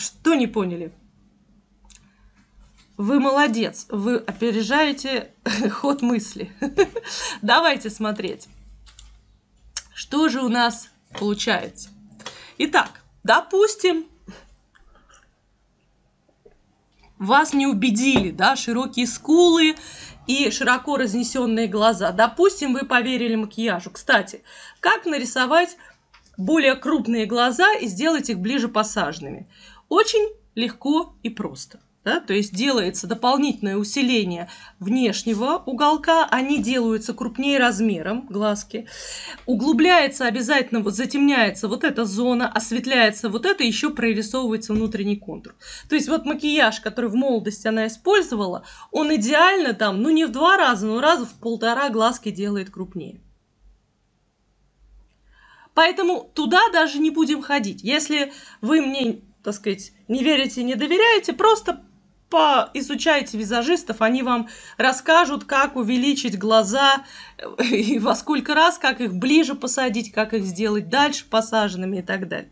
Что не поняли? Вы молодец, вы опережаете ход мысли. Давайте смотреть, что же у нас получается. Итак, допустим, вас не убедили, да, широкие скулы и широко разнесенные глаза. Допустим, вы поверили макияжу. Кстати, как нарисовать более крупные глаза и сделать их ближе посаженными Очень легко и просто. Да? То есть делается дополнительное усиление внешнего уголка, они делаются крупнее размером, глазки. Углубляется обязательно, вот затемняется вот эта зона, осветляется вот это, еще прорисовывается внутренний контур. То есть вот макияж, который в молодости она использовала, он идеально там, ну не в два раза, но раза в полтора глазки делает крупнее. Поэтому туда даже не будем ходить. Если вы мне, так сказать, не верите, не доверяете, просто поизучайте визажистов, они вам расскажут, как увеличить глаза и во сколько раз, как их ближе посадить, как их сделать дальше посаженными и так далее.